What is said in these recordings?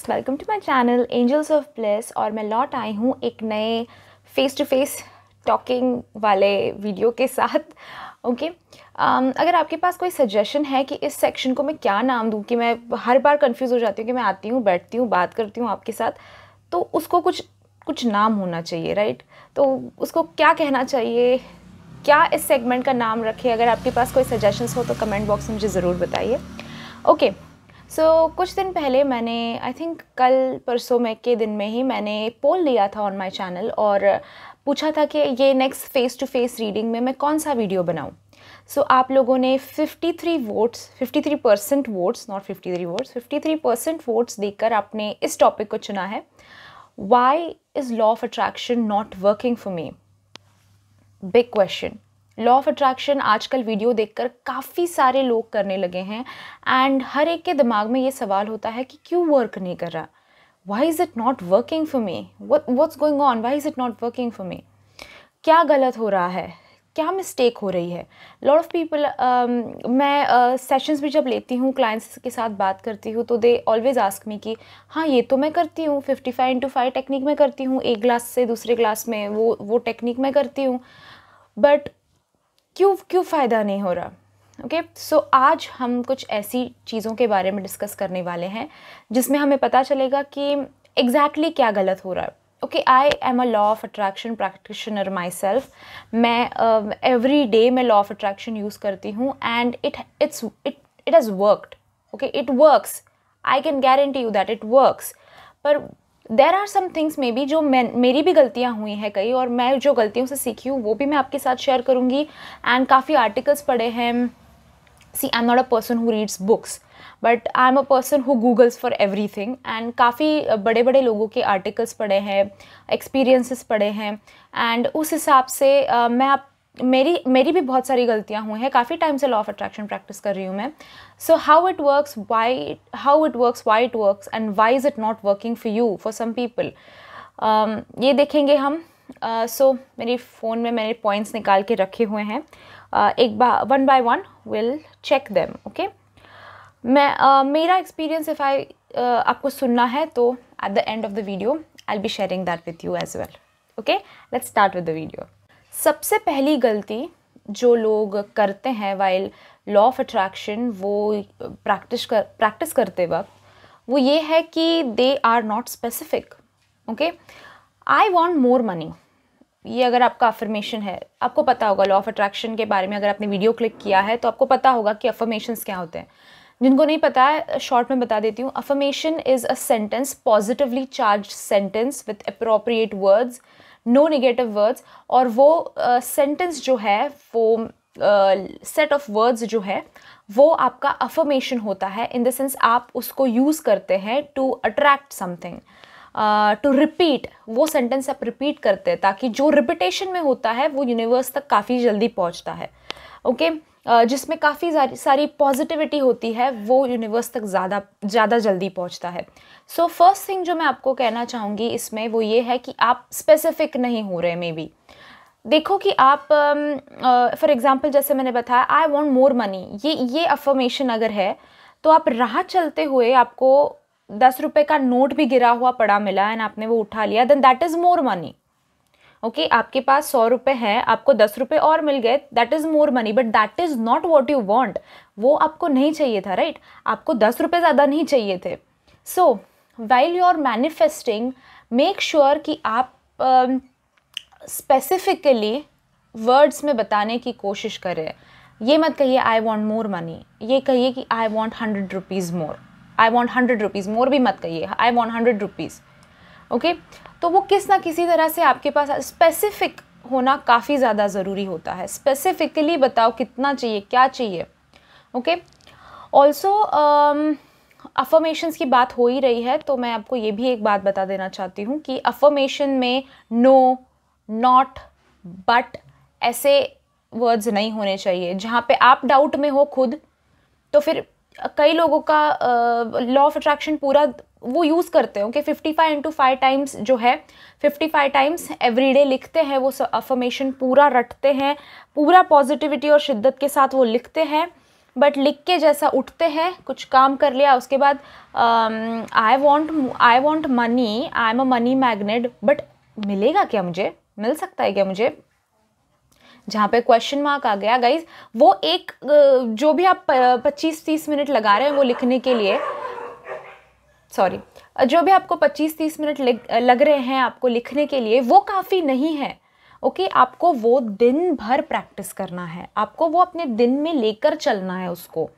Friends welcome to my channel angels of place और मैं लौट आई हूँ एक नए फेस टू फेस टॉकिंग वाले वीडियो के साथ ओके okay? um, अगर आपके पास कोई सजेशन है कि इस सेक्शन को मैं क्या नाम दूँ कि मैं हर बार कन्फ्यूज़ हो जाती हूँ कि मैं आती हूँ बैठती हूँ बात करती हूँ आपके साथ तो उसको कुछ कुछ नाम होना चाहिए राइट तो उसको क्या कहना चाहिए क्या इस सेगमेंट का नाम रखें अगर आपके पास कोई सजेशन हो तो कमेंट बॉक्स में मुझे ज़रूर बताइए ओके okay, सो so, कुछ दिन पहले मैंने आई थिंक कल परसों में के दिन में ही मैंने पोल लिया था ऑन माय चैनल और पूछा था कि ये next face to face reading में मैं कौन सा वीडियो बनाऊं सो so, आप लोगों ने 53 votes 53 percent votes not 53 votes 53 percent votes देकर आपने इस टॉपिक को चुना है why is law of attraction not working for me big question law of attraction आजकल वीडियो देखकर काफ़ी सारे लोग करने लगे हैं एंड हर एक के दिमाग में ये सवाल होता है कि क्यों वर्क नहीं कर रहा why is it not working for me what's going on why is it not working for me क्या गलत हो रहा है क्या मिस्टेक हो रही है लॉट ऑफ पीपल मैं सेशंस uh, भी जब लेती हूँ क्लाइंट्स के साथ बात करती हूँ तो दे ऑलवेज आस्क मी कि हाँ ये तो मैं करती हूँ fifty five into five technique में करती हूँ एक ग्लास से दूसरे ग्लास में वो वो टेक्निक मैं करती हूँ बट क्यों क्यों फ़ायदा नहीं हो रहा ओके okay? सो so, आज हम कुछ ऐसी चीज़ों के बारे में डिस्कस करने वाले हैं जिसमें हमें पता चलेगा कि एग्जैक्टली exactly क्या गलत हो रहा है okay I am a law of attraction practitioner myself मैं एवरी uh, डे मैं लॉ ऑफ अट्रैक्शन यूज़ करती हूँ and it it's it it has worked okay it works I can guarantee you that it works पर there are some things may be जो मैं मेरी भी गलतियाँ हुई हैं कई और मैं जो गलतियों से सीखी हूँ वो भी मैं आपके साथ शेयर करूँगी एंड काफ़ी आर्टिकल्स पढ़े हैं see I am not a person who reads books but I am a person who googles for everything and काफ़ी बड़े बड़े लोगों के आर्टिकल्स पढ़े हैं एक्सपीरियंसिस पढ़े हैं एंड उस हिसाब से uh, मैं आप मेरी मेरी भी बहुत सारी गलतियाँ हुई हैं काफ़ी टाइम से लॉ ऑफ अट्रैक्शन प्रैक्टिस कर रही हूँ मैं so how it works why how it works why it works and why is it not working for you for some people ये देखेंगे हम सो uh, so, मेरी फ़ोन में मैंने पॉइंट्स निकाल के रखे हुए हैं uh, एक बा one by one will check them okay मैं uh, मेरा एक्सपीरियंस इफ़ आई आपको सुनना है तो at the end of the video I be sharing that with you as well okay let's start with the video सबसे पहली गलती जो लोग करते हैं वाइल लॉ ऑफ अट्रैक्शन वो प्रैक्टिस कर प्रैक्टिस करते वक्त वो ये है कि they are not specific okay I want more money ये अगर आपका अफर्मेशन है आपको पता होगा लॉ ऑफ अट्रैक्शन के बारे में अगर आपने वीडियो क्लिक किया है तो आपको पता होगा कि अफर्मेशंस क्या होते हैं जिनको नहीं पता है शॉर्ट में बता देती हूँ affirmation is a sentence positively charge sentence with appropriate words no negative words और वो सेंटेंस uh, जो है वो सेट ऑफ वर्ड्स जो है वो आपका अफर्मेशन होता है इन द सेंस आप उसको यूज़ करते हैं to attract something to repeat वो सेंटेंस आप रिपीट करते हैं ताकि जो रिपीटेशन में होता है वो यूनिवर्स तक काफ़ी जल्दी पहुंचता है ओके okay? जिसमें काफ़ी सारी पॉजिटिविटी होती है वो यूनिवर्स तक ज़्यादा ज़्यादा जल्दी पहुंचता है सो फर्स्ट थिंग जो मैं आपको कहना चाहूँगी इसमें वो ये है कि आप स्पेसिफिक नहीं हो रहे मे बी देखो कि आप फॉर एग्ज़ाम्पल जैसे मैंने बताया आई वॉन्ट मोर मनी ये ये अफर्मेशन अगर है तो आप राह चलते हुए आपको दस रुपये का नोट भी गिरा हुआ पड़ा मिला एंड आपने वो उठा लिया then that is more money okay okay, आपके पास सौ रुपये हैं आपको दस रुपये और मिल गए that is more money but that is not what you want वो आपको नहीं चाहिए था राइट right? आपको दस रुपये ज़्यादा नहीं चाहिए थे so while you are manifesting make sure कि आप स्पेसिफिकली uh, वर्ड्स में बताने की कोशिश करें ये मत कहिए आई वॉन्ट मोर मनी ये कहिए कि I want hundred rupees more I want hundred rupees more भी मत कहिए I want hundred rupees okay तो वो किस ना किसी तरह से आपके पास स्पेसिफिक होना काफ़ी ज़्यादा ज़रूरी होता है स्पेसिफिकली बताओ कितना चाहिए क्या चाहिए ओके ऑल्सो अफर्मेशंस की बात हो ही रही है तो मैं आपको ये भी एक बात बता देना चाहती हूँ कि अफर्मेशन में नो नॉट बट ऐसे वर्ड्स नहीं होने चाहिए जहाँ पे आप डाउट में हो खुद तो फिर कई लोगों का लॉ ऑफ अट्रैक्शन पूरा वो यूज़ करते हो कि 55 फाइव इंटू फाइव टाइम्स जो है 55 फाइव टाइम्स एवरीडे लिखते हैं वो अफर्मेशन पूरा रटते हैं पूरा पॉजिटिविटी और शिद्दत के साथ वो लिखते हैं बट लिख के जैसा उठते हैं कुछ काम कर लिया उसके बाद I want I want money I am a money magnet but मिलेगा क्या मुझे मिल सकता है क्या मुझे जहाँ पे क्वेश्चन मार्क आ गया गाइज वो एक जो भी आप पच्चीस तीस मिनट लगा रहे हैं वो लिखने के लिए सॉरी जो भी आपको 25-30 मिनट लग रहे हैं आपको लिखने के लिए वो काफ़ी नहीं है ओके okay, आपको वो दिन भर प्रैक्टिस करना है आपको वो अपने दिन में लेकर चलना है उसको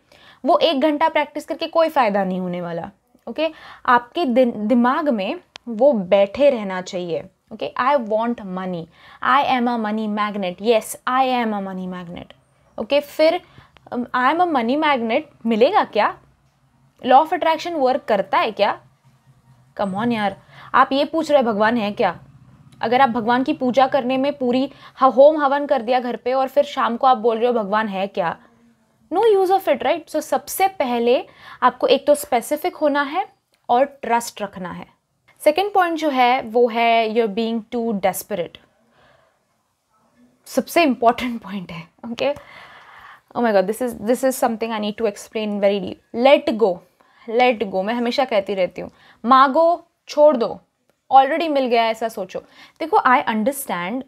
वो एक घंटा प्रैक्टिस करके कोई फ़ायदा नहीं होने वाला ओके okay? आपके दिन दिमाग में वो बैठे रहना चाहिए okay i want money i am a money magnet yes i am a money magnet okay फिर I am a money magnet मिलेगा क्या लॉ ऑफ अट्रैक्शन वर्क करता है क्या कम ऑन यार आप ये पूछ रहे हैं भगवान है क्या अगर आप भगवान की पूजा करने में पूरी होम हवन कर दिया घर पे और फिर शाम को आप बोल रहे हो भगवान है क्या no use of it right so सबसे पहले आपको एक तो स्पेसिफिक होना है और ट्रस्ट रखना है सेकेंड पॉइंट जो है वो है योर बींग टू डेस्परेट सबसे इंपॉर्टेंट पॉइंट है okay oh my god this is this is something I need to explain very deep let go let go मैं हमेशा कहती रहती हूँ मांगो छोड़ दो ऑलरेडी मिल गया ऐसा सोचो देखो आई अंडरस्टैंड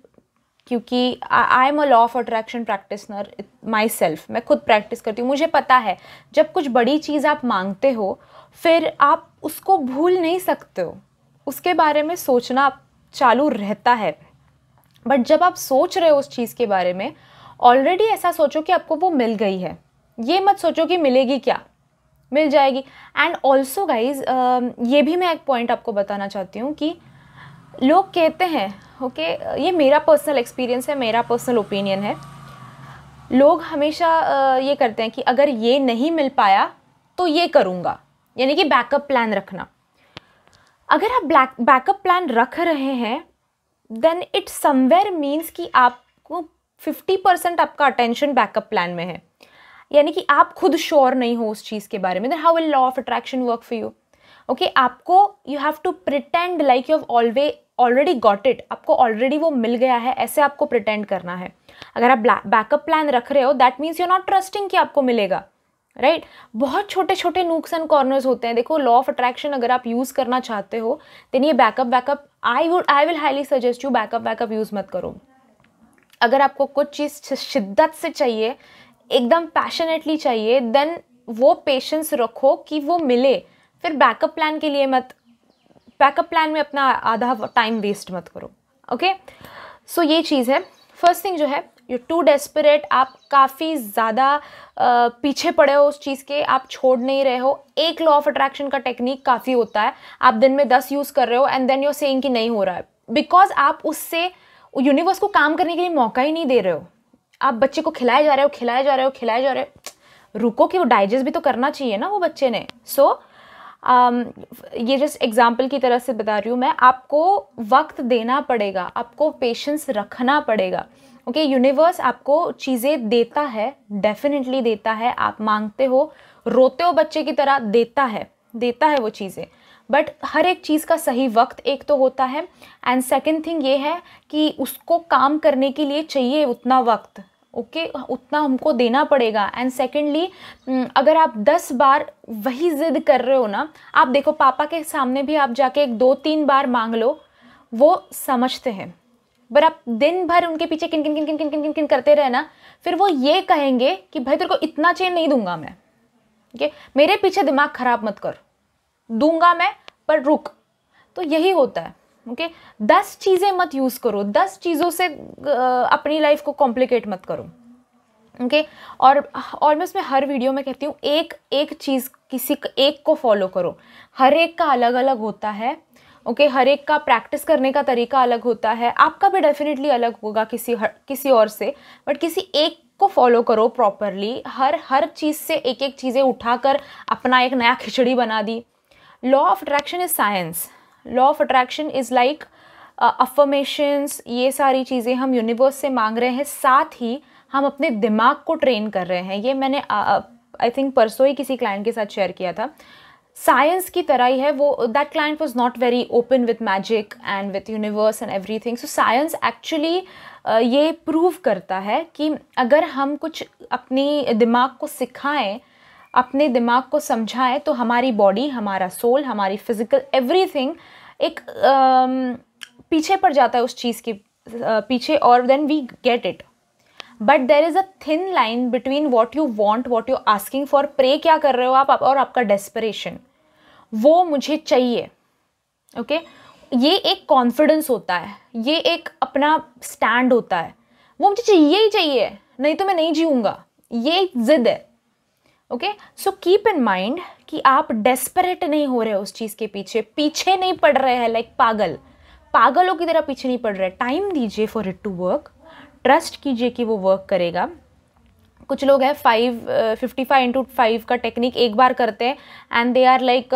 क्योंकि I am a law of attraction practitioner myself मैं खुद प्रैक्टिस करती हूँ मुझे पता है जब कुछ बड़ी चीज़ आप मांगते हो फिर आप उसको भूल नहीं सकते हो उसके बारे में सोचना चालू रहता है बट जब आप सोच रहे हो उस चीज़ के बारे में ऑलरेडी ऐसा सोचो कि आपको वो मिल गई है ये मत सोचो कि मिलेगी क्या मिल जाएगी एंड ऑल्सो गाइज ये भी मैं एक पॉइंट आपको बताना चाहती हूँ कि लोग कहते हैं ओके okay, ये मेरा पर्सनल एक्सपीरियंस है मेरा पर्सनल ओपिनियन है लोग हमेशा ये करते हैं कि अगर ये नहीं मिल पाया तो ये करूँगा यानी कि बैकअप प्लान रखना अगर आप ब्लैक बैकअप प्लान रख रहे हैं देन इट समवेयर मीन्स कि आपको 50 परसेंट आपका अटेंशन बैकअप प्लान में है यानी कि आप खुद श्योर नहीं हो उस चीज़ के बारे में then how will law of attraction work for you okay आपको you have to pretend like you have always already got it आपको ऑलरेडी वो मिल गया है ऐसे आपको प्रिटेंड करना है अगर आप बैकअप प्लान रख रहे हो that means you not trusting कि आपको मिलेगा राइट right? बहुत छोटे छोटे नूक्स एंड कॉर्नर्स होते हैं देखो लॉ ऑफ अट्रैक्शन अगर आप यूज़ करना चाहते हो देन ये backup backup I would I will highly suggest you backup backup use मत करो अगर आपको कुछ चीज़ शिद्दत से चाहिए एकदम पैशनेटली चाहिए देन वो पेशेंस रखो कि वो मिले फिर बैकअप प्लान के लिए मत बैकअप प्लान में अपना आधा टाइम वेस्ट मत करो ओके okay? सो so, ये चीज़ है फर्स्ट थिंग जो है यू टू डेस्परेट आप काफ़ी ज़्यादा पीछे पड़े हो उस चीज़ के आप छोड़ नहीं रहे हो एक लॉ ऑफ अट्रैक्शन का टेक्निक काफ़ी होता है आप दिन में दस यूज़ कर रहे हो एंड देन यूर सेइंग कि नहीं हो रहा है बिकॉज आप उससे यूनिवर्स को काम करने के लिए मौका ही नहीं दे रहे हो आप बच्चे को खिलाए जा रहे हो खिलाए जा रहे हो खिलाए जा रहे हो रुको कि वो डाइजेस्ट भी तो करना चाहिए ना वो बच्चे ने सो so, um, ये जस्ट एग्जाम्पल की तरह से बता रही हूँ मैं आपको वक्त देना पड़ेगा आपको पेशेंस रखना पड़ेगा ओके okay, यूनिवर्स आपको चीज़ें देता है डेफिनेटली देता है आप मांगते हो रोते हो बच्चे की तरह देता है देता है वो चीज़ें बट हर एक चीज़ का सही वक्त एक तो होता है एंड सेकेंड थिंग ये है कि उसको काम करने के लिए चाहिए उतना वक्त ओके okay, उतना हमको देना पड़ेगा एंड सेकेंडली हम्म, अगर आप दस बार वही ज़िद कर रहे हो ना आप देखो पापा के सामने भी आप जाके एक दो तीन बार मांग लो वो समझते हैं पर आप दिन भर उनके पीछे किन किन किन किन किन किन किन किन करते रहे ना फिर वो ये कहेंगे कि भाई तेरे को इतना चेंज नहीं दूंगा मैं ठीक है मेरे पीछे दिमाग ख़राब मत कर दूंगा मैं पर रुक तो यही होता है ओके दस चीज़ें मत यूज़ करो दस चीज़ों से अपनी लाइफ को कॉम्प्लिकेट मत करो ओके और और मैं उसमें हर वीडियो में कहती हूँ एक एक चीज़ किसी एक को फॉलो करो हर एक का अलग अलग होता है ओके हर एक का प्रैक्टिस करने का तरीका अलग होता है आपका भी डेफिनेटली अलग होगा किसी हर किसी और से बट किसी एक को फॉलो करो प्रॉपरली हर हर चीज़ से एक एक चीज़ें उठाकर अपना एक नया खिचड़ी बना दी law of attraction is science law of attraction is like affirmations ये सारी चीज़ें हम यूनिवर्स से मांग रहे हैं साथ ही हम अपने दिमाग को ट्रेन कर रहे हैं ये मैंने आई uh, थिंक uh, परसों ही किसी क्लाइंट के साथ शेयर किया था साइंस की तरह ही है वो that client was not very open with magic and with universe and everything so science actually ये प्रूव करता है कि अगर हम कुछ अपनी दिमाग को सिखाएं अपने दिमाग को समझाएं तो हमारी बॉडी हमारा सोल हमारी फिज़िकल एवरी थिंग एक uh, पीछे पड़ जाता है उस चीज़ के uh, पीछे और then we get it but there is a thin line between what you want what you asking for pray क्या कर रहे हो आप और आपका डेस्परेशन वो मुझे चाहिए ओके okay? ये एक कॉन्फिडेंस होता है ये एक अपना स्टैंड होता है वो मुझे चाहिए ही चाहिए नहीं तो मैं नहीं जीऊँगा ये एक जिद है okay so keep in mind कि आप डेस्परेट नहीं हो रहे हो उस चीज़ के पीछे पीछे नहीं पड़ रहे हैं लाइक like पागल पागलों की तरह पीछे नहीं पड़ रहे टाइम दीजिए for it to work trust कीजिए कि वो वर्क करेगा कुछ लोग हैं five fifty five into five का टेक्निक एक बार करते हैं एंड दे आर लाइक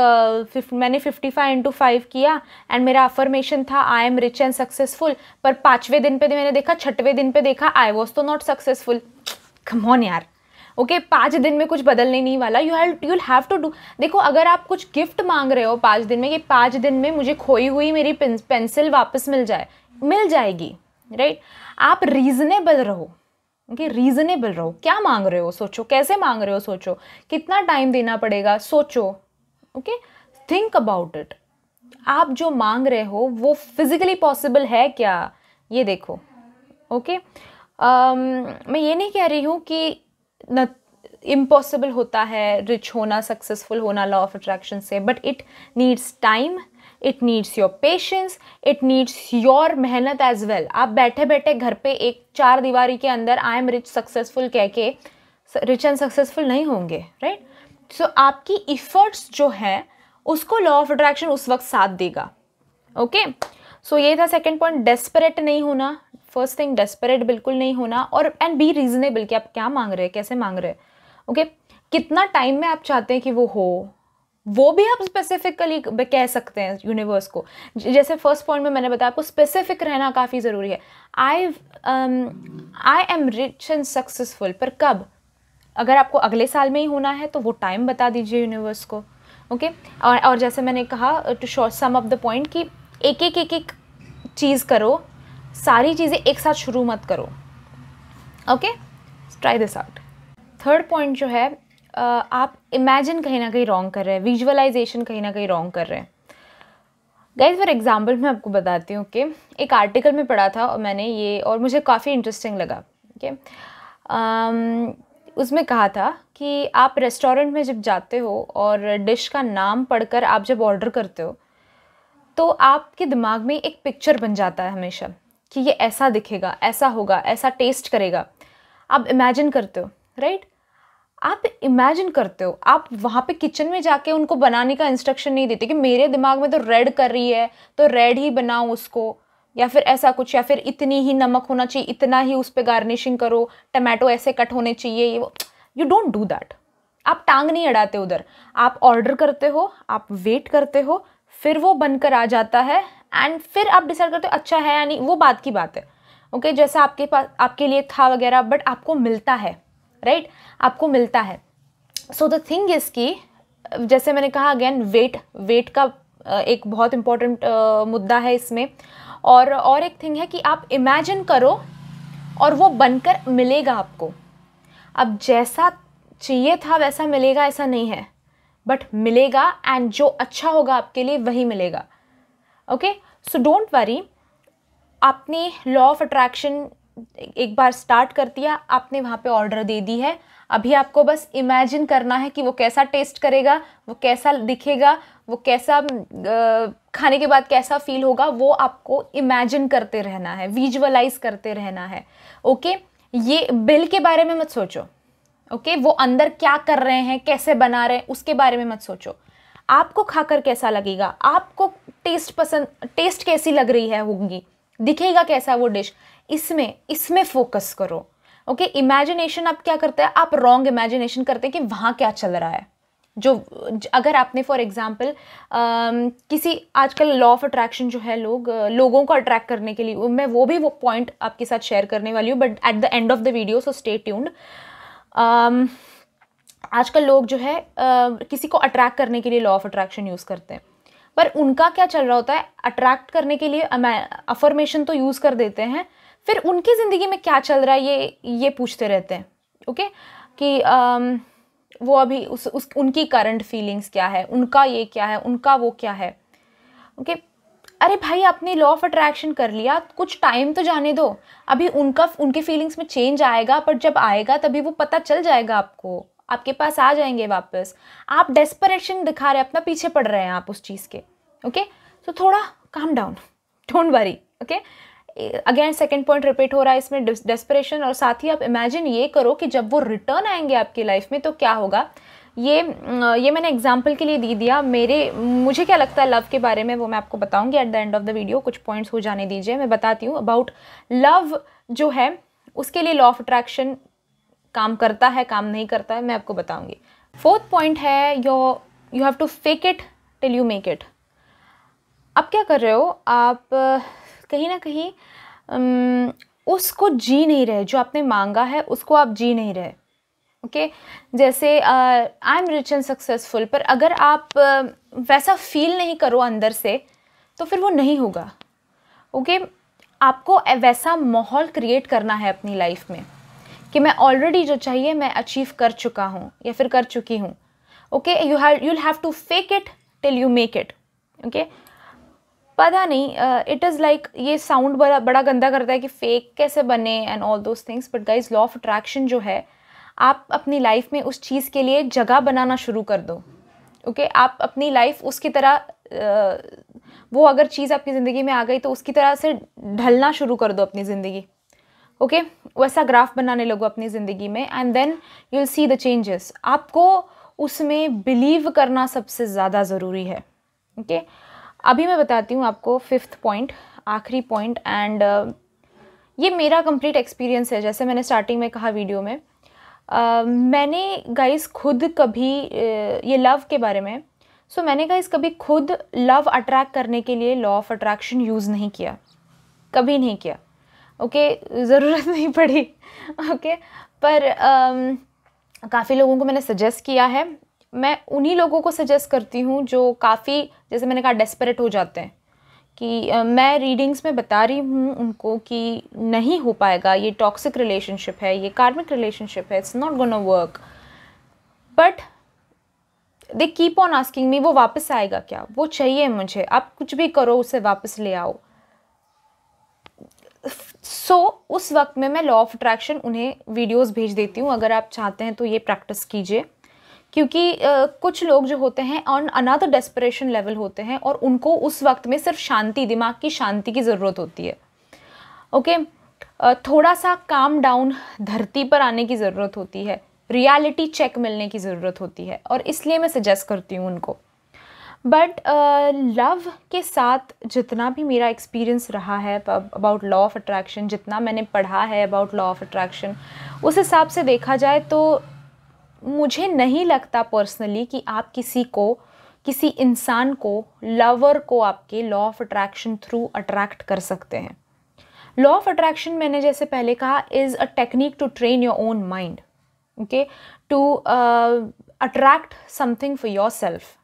मैंने फिफ्टी फाइव इंटू फाइव किया एंड मेरा अफर्मेशन था I am rich and successful पर पाँचवें दिन पे मैंने देखा छठवें दिन पे देखा आई वॉज तो नॉट सक्सेसफुल कमॉन यार ओके okay, पाँच दिन में कुछ बदलने नहीं वाला you have you have to do देखो अगर आप कुछ गिफ्ट मांग रहे हो पाँच दिन में कि पाँच दिन में मुझे खोई हुई मेरी पेंसिल वापस मिल जाए मिल जाएगी राइट आप रीजनेबल रहो ओके okay, रीजनेबल रहो क्या मांग रहे हो सोचो कैसे मांग रहे हो सोचो कितना टाइम देना पड़ेगा सोचो ओके थिंक अबाउट इट आप जो मांग रहे हो वो फिजिकली पॉसिबल है क्या ये देखो ओके okay? um, मैं ये नहीं कह रही हूँ कि इम्पॉसिबल होता है रिच होना सक्सेसफुल होना लॉ ऑफ अट्रैक्शन से but it needs time it needs your patience it needs your मेहनत एज वेल आप बैठे बैठे घर पे एक चार दीवारी के अंदर आई एम रिच सक्सेसफुल कह के रिच एंड सक्सेसफुल नहीं होंगे राइट right? सो so, आपकी इफ़र्ट्स जो हैं उसको लॉ ऑफ अट्रैक्शन उस वक्त साथ देगा ओके okay? सो so, ये था सेकेंड पॉइंट डेस्परेट नहीं होना फर्स्ट थिंग डेस्परेट बिल्कुल नहीं होना और एंड बी रीजनेबल कि आप क्या मांग रहे हैं कैसे मांग रहे हैं ओके okay? कितना टाइम में आप चाहते हैं कि वो हो वो भी आप स्पेसिफिकली कह सकते हैं यूनिवर्स को जैसे फर्स्ट पॉइंट में मैंने बताया आपको स्पेसिफिक रहना काफ़ी ज़रूरी है I I am rich and successful पर कब अगर आपको अगले साल में ही होना है तो वो टाइम बता दीजिए यूनिवर्स को ओके okay? और और जैसे मैंने कहा to short some of the point कि एक एक एक एक चीज़ करो सारी चीज़ें एक साथ शुरू मत करो okay try this out third point जो है आप इमेजिन कहीं ना कहीं रॉन्ग कर रहे हैं विजुअलाइजेशन कहीं ना कहीं रॉन्ग कर रहे हैं गाइज फॉर एग्जाम्पल मैं आपको बताती हूँ कि एक आर्टिकल में पढ़ा था और मैंने ये और मुझे काफ़ी इंटरेस्टिंग लगा ओके उसमें कहा था कि आप रेस्टोरेंट में जब जाते हो और डिश का नाम पढ़कर आप जब ऑर्डर करते हो तो आपके दिमाग में एक पिक्चर बन जाता है हमेशा कि ये ऐसा दिखेगा ऐसा होगा ऐसा टेस्ट करेगा आप इमेजिन करते हो राइट right? आप इमेजिन करते हो आप वहाँ पे किचन में जाके उनको बनाने का इंस्ट्रक्शन नहीं देते कि मेरे दिमाग में तो रेड कर रही है तो रेड ही बनाओ उसको या फिर ऐसा कुछ या फिर इतनी ही नमक होना चाहिए इतना ही उस पर गार्निशिंग करो टमाटो ऐसे कट होने चाहिए ये वो यू डोंट डू दैट आप टांग नहीं अड़ाते उधर आप ऑर्डर करते हो आप वेट करते हो फिर वो बनकर आ जाता है एंड फिर आप डिसाइड करते हो अच्छा है यानी वो बात की बात है ओके okay, जैसा आपके पास आपके लिए था वगैरह बट आपको मिलता है राइट right? आपको मिलता है सो द थिंग इज़ कि जैसे मैंने कहा अगेन वेट वेट का एक बहुत इंपॉर्टेंट मुद्दा है इसमें और और एक थिंग है कि आप इमेजिन करो और वो बनकर मिलेगा आपको अब जैसा चाहिए था वैसा मिलेगा ऐसा नहीं है बट मिलेगा एंड जो अच्छा होगा आपके लिए वही मिलेगा ओके सो डोंट वरी आपने लॉ ऑफ अट्रैक्शन एक बार स्टार्ट कर दिया आपने वहाँ पे ऑर्डर दे दी है अभी आपको बस इमेजिन करना है कि वो कैसा टेस्ट करेगा वो कैसा दिखेगा वो कैसा खाने के बाद कैसा फील होगा वो आपको इमेजिन करते रहना है विजुअलाइज करते रहना है ओके ये बिल के बारे में मत सोचो ओके वो अंदर क्या कर रहे हैं कैसे बना रहे हैं उसके बारे में मत सोचो आपको खाकर कैसा लगेगा आपको टेस्ट पसंद टेस्ट कैसी लग रही है होगी दिखेगा कैसा वो डिश इसमें इसमें फोकस करो ओके okay? इमेजिनेशन आप क्या करते हैं आप रॉन्ग इमेजिनेशन करते हैं कि वहाँ क्या चल रहा है जो अगर आपने फॉर एग्ज़ाम्पल किसी आजकल लॉ ऑफ अट्रैक्शन जो है लोग लोगों को अट्रैक्ट करने के लिए मैं वो भी वो पॉइंट आपके साथ शेयर करने वाली हूँ but at the end of the video so stay tuned आजकल लोग जो है uh, किसी को अट्रैक्ट करने के लिए लॉ ऑफ अट्रैक्शन यूज़ करते हैं पर उनका क्या चल रहा होता है अट्रैक्ट करने के लिए अफर्मेशन तो यूज़ कर देते हैं फिर उनकी ज़िंदगी में क्या चल रहा है ये ये पूछते रहते हैं ओके कि आम, वो अभी उस, उस उनकी करंट फीलिंग्स क्या है उनका ये क्या है उनका वो क्या है ओके अरे भाई आपने लॉ ऑफ अट्रैक्शन कर लिया कुछ टाइम तो जाने दो अभी उनका उनके फीलिंग्स में चेंज आएगा पर जब आएगा तभी वो पता चल जाएगा आपको आपके पास आ जाएंगे वापस आप डेस्परेशन दिखा रहे हैं अपना पीछे पड़ रहे हैं आप उस चीज़ के ओके सो थोड़ा calm down don't worry okay again second point repeat हो रहा है इसमें डेस्परेशन और साथ ही आप इमेजिन ये करो कि जब वो रिटर्न आएंगे आपकी लाइफ में तो क्या होगा ये ये मैंने एग्जाम्पल के लिए दी दिया मेरे मुझे क्या लगता है लव के बारे में वो मैं आपको बताऊंगी at the end of the video कुछ पॉइंट्स हो जाने दीजिए मैं बताती हूँ अबाउट लव जो है उसके लिए लॉ ऑफ अट्रैक्शन काम करता है काम नहीं करता है मैं आपको बताऊँगी फोर्थ पॉइंट है your you have to fake it till you make it आप क्या कर रहे हो आप कहीं ना कहीं उसको जी नहीं रहे जो आपने मांगा है उसको आप जी नहीं रहे ओके okay? जैसे I am rich and successful पर अगर आप uh, वैसा फील नहीं करो अंदर से तो फिर वो नहीं होगा ओके okay? आपको वैसा माहौल क्रिएट करना है अपनी लाइफ में कि मैं ऑलरेडी जो चाहिए मैं अचीव कर चुका हूँ या फिर कर चुकी हूँ okay you have you'll have to fake it till you make it okay पता नहीं इट इज़ लाइक ये साउंड बड़ा बड़ा गंदा करता है कि फेक कैसे बने and all those things but guys law of attraction जो है आप अपनी लाइफ में उस चीज़ के लिए जगह बनाना शुरू कर दो ओके okay? आप अपनी लाइफ उसकी तरह uh, वो अगर चीज़ आपकी ज़िंदगी में आ गई तो उसकी तरह से ढलना शुरू कर दो अपनी ज़िंदगी ओके okay? वैसा ग्राफ बनाने लगो अपनी ज़िंदगी में and then you will see the changes आपको उसमें बिलीव करना सबसे ज़्यादा ज़रूरी है ओके okay? अभी मैं बताती हूँ आपको फिफ्थ पॉइंट आखिरी पॉइंट एंड uh, ये मेरा कंप्लीट एक्सपीरियंस है जैसे मैंने स्टार्टिंग में कहा वीडियो में uh, मैंने गाइस खुद कभी uh, ये लव के बारे में सो so, मैंने गाइस कभी खुद लव अट्रैक्ट करने के लिए लॉ ऑफ अट्रैक्शन यूज़ नहीं किया कभी नहीं किया ओके ज़रूरत नहीं पड़ी ओके पर काफ़ी लोगों को मैंने सजेस्ट किया है मैं उन्हीं लोगों को सजेस्ट करती हूँ जो काफ़ी जैसे मैंने कहा डेस्परेट हो जाते हैं कि आ, मैं रीडिंग्स में बता रही हूँ उनको कि नहीं हो पाएगा ये टॉक्सिक रिलेशनशिप है ये कार्मिक रिलेशनशिप है it's not gonna work but they keep on asking me वो वापस आएगा क्या वो चाहिए मुझे आप कुछ भी करो उसे वापस ले आओ सो so, उस वक्त में मैं लॉ ऑफ अट्रैक्शन उन्हें वीडियोस भेज देती हूँ अगर आप चाहते हैं तो ये प्रैक्टिस कीजिए क्योंकि uh, कुछ लोग जो होते हैं ऑन अनादर डेस्परेशन लेवल होते हैं और उनको उस वक्त में सिर्फ शांति दिमाग की शांति की ज़रूरत होती है ओके okay? uh, थोड़ा सा काम डाउन धरती पर आने की ज़रूरत होती है रियलिटी चेक मिलने की ज़रूरत होती है और इसलिए मैं सजेस्ट करती हूँ उनको बट लव uh, के साथ जितना भी मेरा एक्सपीरियंस रहा है अबाउट लॉ ऑफ अट्रैक्शन जितना मैंने पढ़ा है अबाउट लॉ ऑफ अट्रैक्शन उस हिसाब से देखा जाए तो मुझे नहीं लगता पर्सनली कि आप किसी को किसी इंसान को लवर को आपके law of attraction through attract कर सकते हैं लॉ ऑफ अट्रैक्शन मैंने जैसे पहले कहा is a technique to train your own mind okay to attract something for your self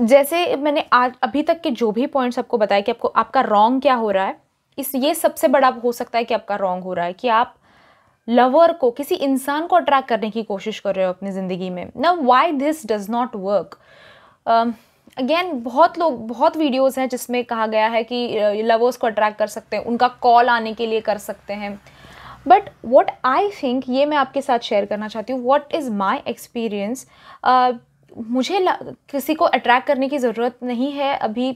जैसे मैंने आज अभी तक के जो भी पॉइंट्स आपको बताया कि आपको आपका रॉन्ग क्या हो रहा है इस ये सबसे बड़ा हो सकता है कि आपका रॉन्ग हो रहा है कि आप लवर को किसी इंसान को अट्रैक्ट करने की कोशिश कर रहे हो अपनी ज़िंदगी में ना why this does not work again बहुत लोग बहुत वीडियोस हैं जिसमें कहा गया है कि लवर्स uh, को अट्रैक्ट कर सकते हैं उनका कॉल आने के लिए कर सकते हैं बट वॉट आई थिंक ये मैं आपके साथ शेयर करना चाहती हूँ वॉट इज़ माई एक्सपीरियंस मुझे किसी को अट्रैक्ट करने की ज़रूरत नहीं है अभी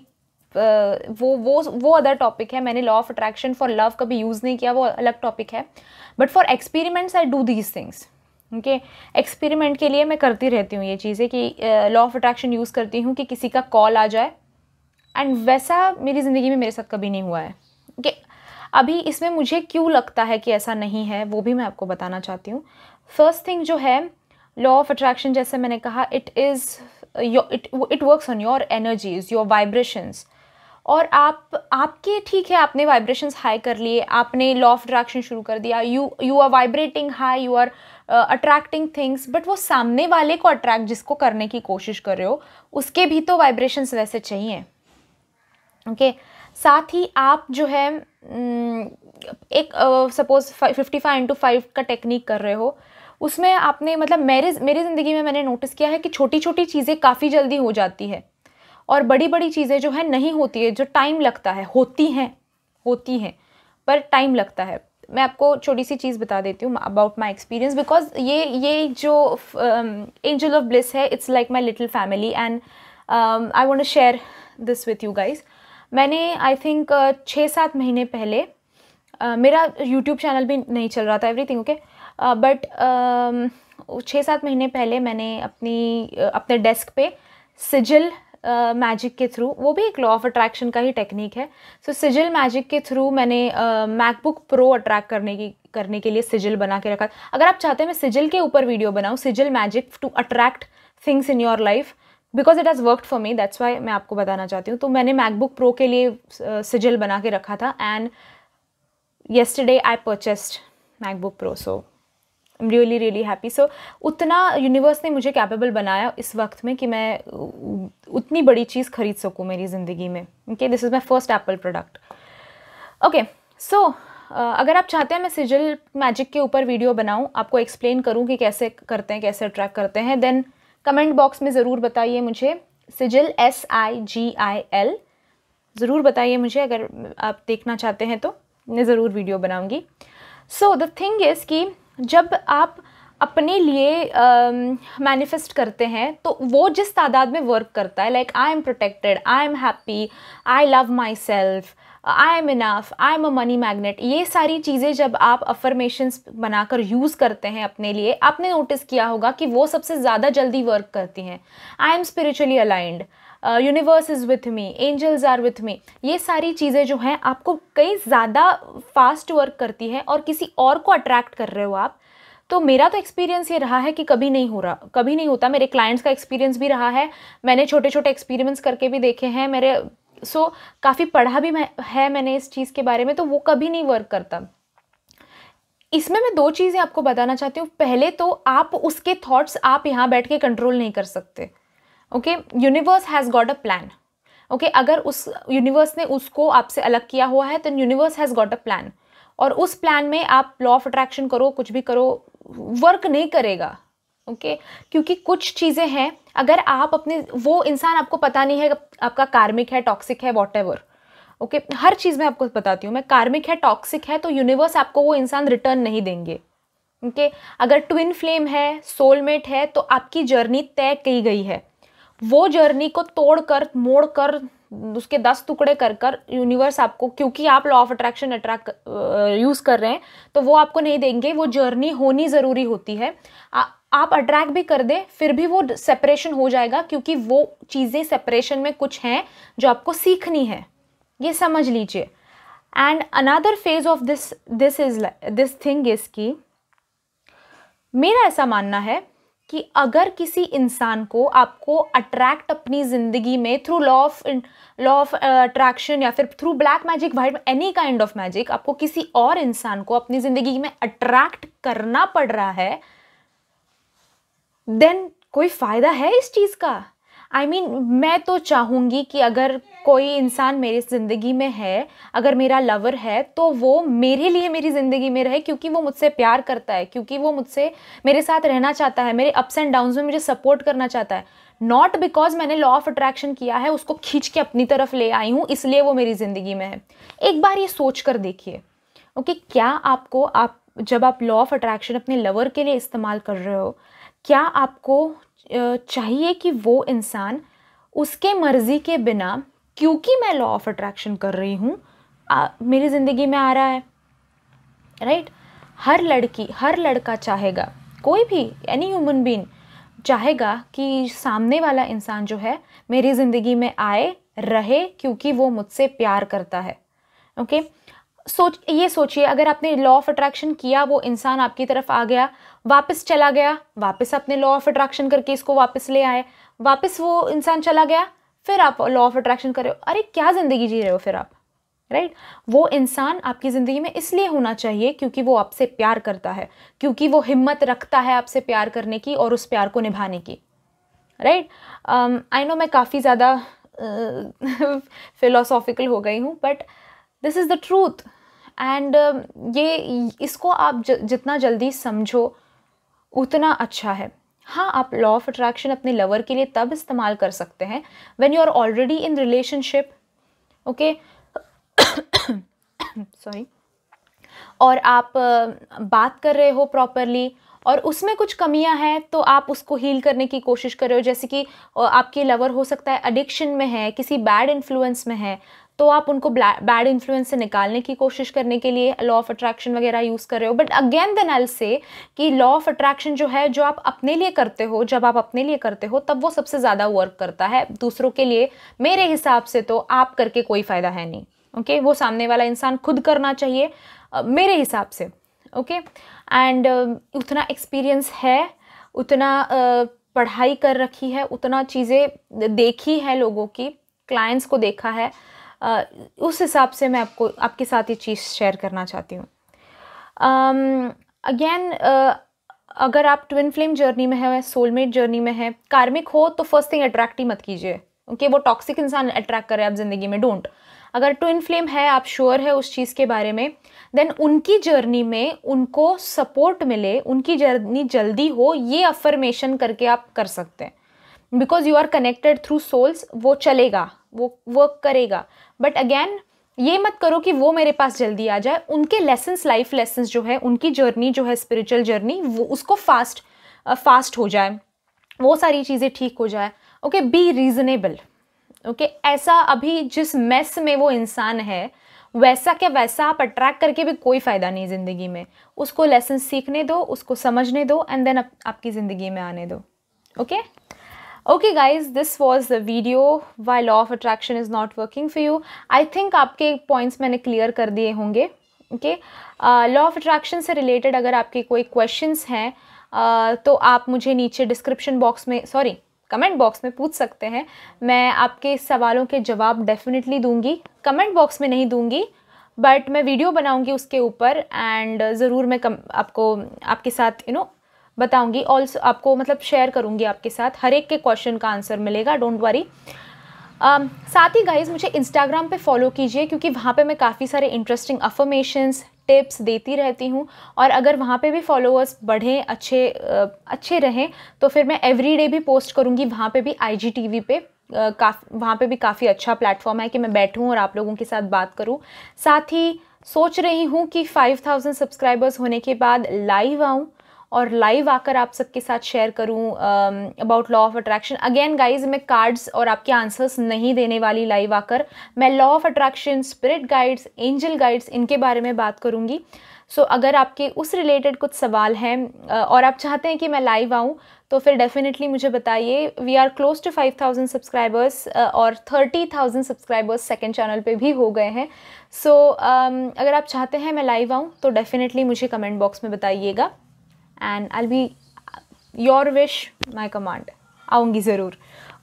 वो वो वो अदर टॉपिक है मैंने law of attraction for love कभी यूज़ नहीं किया वो अलग टॉपिक है but for experiments I do these things okay experiment के लिए मैं करती रहती हूँ ये चीज़ें कि लॉ ऑफ अट्रैक्शन यूज़ करती हूँ कि किसी का कॉल आ जाए एंड वैसा मेरी ज़िंदगी में मेरे साथ कभी नहीं हुआ है ओके okay. अभी इसमें मुझे क्यों लगता है कि ऐसा नहीं है वो भी मैं आपको बताना चाहती हूँ फर्स्ट थिंग जो है लॉ ऑफ अट्रैक्शन जैसे मैंने कहा it is it it works on your energies your vibrations और आप आपके ठीक है आपने वाइब्रेशंस हाई कर लिए आपने लॉ ऑफ अट्रैक्शन शुरू कर दिया you you are vibrating high you are attracting things but वो सामने वाले को अट्रैक्ट जिसको करने की कोशिश कर रहे हो उसके भी तो वाइब्रेशंस वैसे चाहिए ओके okay? साथ ही आप जो है एक suppose fifty five into five का टेक्निक कर रहे हो उसमें आपने मतलब मेरे मेरी ज़िंदगी में मैंने नोटिस किया है कि छोटी छोटी चीज़ें काफ़ी जल्दी हो जाती है और बड़ी बड़ी चीज़ें जो है नहीं होती है जो टाइम लगता है होती हैं होती हैं पर टाइम लगता है मैं आपको छोटी सी चीज़ बता देती हूँ अबाउट माई एक्सपीरियंस बिकॉज ये ये जो एंजल ऑफ ब्लिस है it's like my little family and I want share this with you guys मैंने आई थिंक छः सात महीने पहले uh, मेरा यूट्यूब चैनल भी नहीं चल रहा था एवरीथिंग ओके okay? बट छः सात महीने पहले मैंने अपनी अपने डेस्क पे सिजिल मैजिक के थ्रू वो भी एक लॉ ऑफ अट्रैक्शन का ही टेक्निक है सो सिजिल मैजिक के थ्रू मैंने मैकबुक प्रो अट्रैक्ट करने की करने के लिए सिजिल बना के रखा अगर आप चाहते हैं मैं सिजिल के ऊपर वीडियो बनाऊँ sigil magic to attract things in your life because it has worked for me that's why मैं आपको बताना चाहती हूँ तो मैंने मैकबुक प्रो के लिए सिजिल बना के रखा था and yesterday I purchased MacBook pro so I am really really happy so उतना यूनिवर्स ने मुझे कैपेबल बनाया इस वक्त में कि मैं उतनी बड़ी चीज़ खरीद सकूँ मेरी ज़िंदगी में okay this is my first Apple product okay so अगर आप चाहते हैं मैं सिजल मैजिक के ऊपर वीडियो बनाऊँ आपको एक्सप्लेन करूँ कि कैसे करते हैं कैसे अट्रैक्ट करते हैं देन कमेंट बॉक्स में ज़रूर बताइए मुझे सिजिल S I ji I L ज़रूर बताइए मुझे अगर आप देखना चाहते हैं तो मैं ज़रूर वीडियो बनाऊँगी सो द थिंग इज़ कि जब आप अपने लिए मैनिफेस्ट uh, करते हैं तो वो जिस तादाद में वर्क करता है like I am protected I am happy I love my self I am enough I am a money magnet ये सारी चीज़ें जब आप अफर्मेशंस बनाकर यूज़ करते हैं अपने लिए आपने नोटिस किया होगा कि वो सबसे ज़्यादा जल्दी वर्क करती हैं I am spiritually aligned universe is with me angels are with me ये सारी चीज़ें जो हैं आपको कई ज़्यादा फास्ट वर्क करती है और किसी और को अट्रैक्ट कर रहे हो आप तो मेरा तो एक्सपीरियंस ये रहा है कि कभी नहीं हो रहा कभी नहीं होता मेरे क्लाइंट्स का एक्सपीरियंस भी रहा है मैंने छोटे छोटे एक्सपेरिमेंट्स करके भी देखे हैं मेरे सो so, काफ़ी पढ़ा भी मैं, है मैंने इस चीज़ के बारे में तो वो कभी नहीं वर्क करता इसमें मैं दो चीज़ें आपको बताना चाहती हूँ पहले तो आप उसके थॉट्स आप यहाँ बैठ के कंट्रोल नहीं कर सकते okay universe has got a plan okay अगर उस यूनिवर्स ने उसको आपसे अलग किया हुआ है तो universe has got a plan और उस प्लान में आप लॉ ऑफ अट्रैक्शन करो कुछ भी करो वर्क नहीं करेगा ओके okay? क्योंकि कुछ चीज़ें हैं अगर आप अपने वो इंसान आपको पता नहीं है आपका कार्मिक है टॉक्सिक है वॉट ओके okay? हर चीज़ में आपको बताती हूँ मैं कार्मिक है टॉक्सिक है तो यूनिवर्स आपको वो इंसान रिटर्न नहीं देंगे ओके okay? अगर ट्विन फ्लेम है सोलमेट है तो आपकी जर्नी तय की गई है वो जर्नी को तोड़कर मोड़कर उसके दस टुकड़े कर कर यूनिवर्स आपको क्योंकि आप law of attraction attract use कर रहे हैं तो वो आपको नहीं देंगे वो जर्नी होनी ज़रूरी होती है आ, आप अट्रैक्ट भी कर दें फिर भी वो सेपरेशन हो जाएगा क्योंकि वो चीज़ें सेपरेशन में कुछ हैं जो आपको सीखनी है ये समझ लीजिए and another phase of this this is this thing is की मेरा ऐसा मानना है कि अगर किसी इंसान को आपको अट्रैक्ट अपनी ज़िंदगी में through law of law of attraction या फिर through black magic white any kind of magic आपको किसी और इंसान को अपनी ज़िंदगी में अट्रैक्ट करना पड़ रहा है देन कोई फ़ायदा है इस चीज़ का आई I मीन mean, मैं तो चाहूँगी कि अगर कोई इंसान मेरी ज़िंदगी में है अगर मेरा लवर है तो वो मेरे लिए मेरी ज़िंदगी में रहे क्योंकि वो मुझसे प्यार करता है क्योंकि वो मुझसे मेरे साथ रहना चाहता है मेरे अप्स एंड डाउन्स में मुझे सपोर्ट करना चाहता है नॉट बिकॉज मैंने लॉ ऑफ अट्रैक्शन किया है उसको खींच के अपनी तरफ ले आई हूँ इसलिए वो मेरी ज़िंदगी में है एक बार ये सोच कर देखिए ओके okay, क्या आपको आप जब आप लॉ ऑफ अट्रैक्शन अपने लवर के लिए इस्तेमाल कर रहे हो क्या आपको चाहिए कि वो इंसान उसके मर्ज़ी के बिना क्योंकि मैं लॉ ऑफ अट्रैक्शन कर रही हूँ मेरी ज़िंदगी में आ रहा है राइट right? हर लड़की हर लड़का चाहेगा कोई भी एनी ह्यूमन बीन चाहेगा कि सामने वाला इंसान जो है मेरी ज़िंदगी में आए रहे क्योंकि वो मुझसे प्यार करता है ओके okay? सोच ये सोचिए अगर आपने लॉ ऑफ अट्रैक्शन किया वो इंसान आपकी तरफ आ गया वापस चला गया वापस अपने लॉ ऑफ अट्रैक्शन करके इसको वापस ले आए वापस वो इंसान चला गया फिर आप लॉ ऑफ अट्रैक्शन कर रहे हो अरे क्या ज़िंदगी जी रहे हो फिर आप राइट right? वो इंसान आपकी ज़िंदगी में इसलिए होना चाहिए क्योंकि वो आपसे प्यार करता है क्योंकि वो हिम्मत रखता है आपसे प्यार करने की और उस प्यार को निभाने की राइट आई नो मैं काफ़ी ज़्यादा फिलोसॉफिकल हो गई हूँ but this is the truth and ये इसको आप ज, जितना जल्दी समझो उतना अच्छा है हाँ आप लॉ ऑफ अट्रैक्शन अपने लवर के लिए तब इस्तेमाल कर सकते हैं when you are already in relationship okay sorry और आप uh, बात कर रहे हो प्रॉपरली और उसमें कुछ कमियां हैं तो आप उसको हील करने की कोशिश कर रहे हो जैसे कि uh, आपके लवर हो सकता है एडिक्शन में है किसी बैड इन्फ्लुएंस में है तो आप उनको बैड इन्फ्लुएंस से निकालने की कोशिश करने के लिए लॉ ऑफ अट्रैक्शन वगैरह यूज़ कर रहे हो बट अगेन देन आई से कि लॉ ऑफ अट्रैक्शन जो है जो आप अपने लिए करते हो जब आप अपने लिए करते हो तब वो सबसे ज़्यादा वर्क करता है दूसरों के लिए मेरे हिसाब से तो आप करके कोई फ़ायदा है नहीं ओके okay? वो सामने वाला इंसान खुद करना चाहिए मेरे हिसाब से ओके एंड उतना एक्सपीरियंस है उतना पढ़ाई कर रखी है उतना चीज़ें देखी है लोगों की क्लाइंट्स को देखा है उस हिसाब से मैं आपको आपके साथ ये चीज़ शेयर करना चाहती हूँ अगेन अगर आप ट्विन फ्लेम जर्नी में है सोलमेट जर्नी में है कार्मिक हो तो फर्स्ट थिंग अट्रैक्ट ही मत कीजिए ओके वो टॉक्सिक इंसान अट्रैक्ट करे आप ज़िंदगी में डोंट अगर ट्विन फ्लेम है आप श्योर है उस चीज़ के बारे में देन उनकी जर्नी में उनको सपोर्ट मिले उनकी जर्नी जल्दी हो ये अफर्मेशन करके आप कर सकते हैं because you are connected through souls वो चलेगा वो वर्क करेगा बट अगेन ये मत करो कि वो मेरे पास जल्दी आ जाए उनके लेसन्स लाइफ लेसन्स जो है उनकी जर्नी जो है स्पिरिचुअल जर्नी वो उसको फास्ट फास्ट हो जाए वो सारी चीज़ें ठीक हो जाए ओके बी रीज़नेबल ओके ऐसा अभी जिस मेस में वो इंसान है वैसा क्या वैसा आप अट्रैक्ट करके भी कोई फ़ायदा नहीं ज़िंदगी में उसको लेसन सीखने दो उसको समझने दो एंड देन आप, आपकी ज़िंदगी में आने दो okay okay? Okay guys this was the video why law of attraction is not working for you I think आपके पॉइंट्स मैंने क्लियर कर दिए होंगे ओके लॉ ऑफ अट्रैक्शन से रिलेटेड अगर आपके कोई क्वेश्चंस हैं uh, तो आप मुझे नीचे डिस्क्रिप्शन बॉक्स में सॉरी कमेंट बॉक्स में पूछ सकते हैं मैं आपके सवालों के जवाब डेफिनेटली दूंगी कमेंट बॉक्स में नहीं दूंगी बट मैं वीडियो बनाऊंगी उसके ऊपर एंड ज़रूर मैं कम, आपको आपके साथ यू you नो know, बताऊंगी ऑल्सो आपको मतलब शेयर करूंगी आपके साथ हर एक के क्वेश्चन का आंसर मिलेगा डोंट वरी Um, साथ ही गाइज मुझे इंस्टाग्राम पे फॉलो कीजिए क्योंकि वहाँ पे मैं काफ़ी सारे इंटरेस्टिंग अफर्मेशंस टिप्स देती रहती हूँ और अगर वहाँ पे भी फॉलोअर्स बढ़ें अच्छे uh, अच्छे रहें तो फिर मैं डे भी पोस्ट करूँगी वहाँ पे भी आई जी टी वी पे uh, काफ़ी वहाँ पर भी काफ़ी अच्छा प्लेटफॉर्म है कि मैं बैठूँ और आप लोगों के साथ बात करूँ साथ ही सोच रही हूँ कि 5000 सब्सक्राइबर्स होने के बाद लाइव आऊँ और लाइव आकर आप सबके साथ शेयर करूं about law of attraction again guys मैं कार्ड्स और आपके आंसर्स नहीं देने वाली लाइव आकर मैं law of attraction spirit guides angel guides इनके बारे में बात करूंगी सो so, अगर आपके उस रिलेटेड कुछ सवाल हैं uh, और आप चाहते हैं कि मैं लाइव आऊँ तो फिर डेफिनेटली मुझे बताइए we are close to five thousand subscribers और thirty thousand subscribers second channel पे भी हो गए हैं सो so, um, अगर आप चाहते हैं मैं लाइव आऊँ तो डेफिनेटली मुझे कमेंट बॉक्स में बताइएगा and I be your wish my command आऊँगी ज़रूर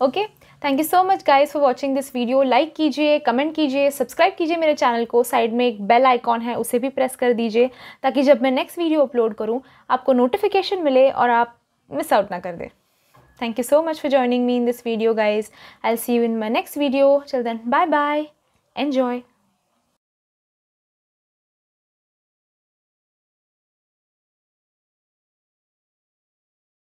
okay thank you so much guys for watching this video like कीजिए कमेंट कीजिए सब्सक्राइब कीजिए मेरे चैनल को साइड में एक बेल आइकॉन है उसे भी प्रेस कर दीजिए ताकि जब मैं नेक्स्ट वीडियो अपलोड करूँ आपको नोटिफिकेशन मिले और आप मिस आउट ना कर दें Thank you so much for joining me in this video guys. I'll see you in my next video चल then, बाय बाय एन्जॉय